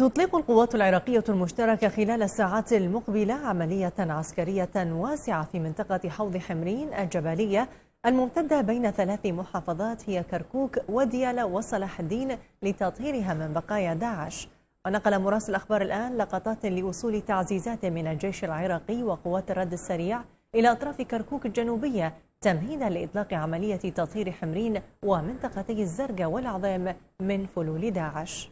تطلق القوات العراقية المشتركة خلال الساعات المقبلة عملية عسكرية واسعة في منطقة حوض حمرين الجبلية الممتدة بين ثلاث محافظات هي كركوك وديالا وصلاح الدين لتطهيرها من بقايا داعش ونقل مراسل الأخبار الآن لقطات لوصول تعزيزات من الجيش العراقي وقوات الرد السريع إلى أطراف كركوك الجنوبية تمهيدا لإطلاق عملية تطهير حمرين ومنطقتي الزرقاء والعظيم من فلول داعش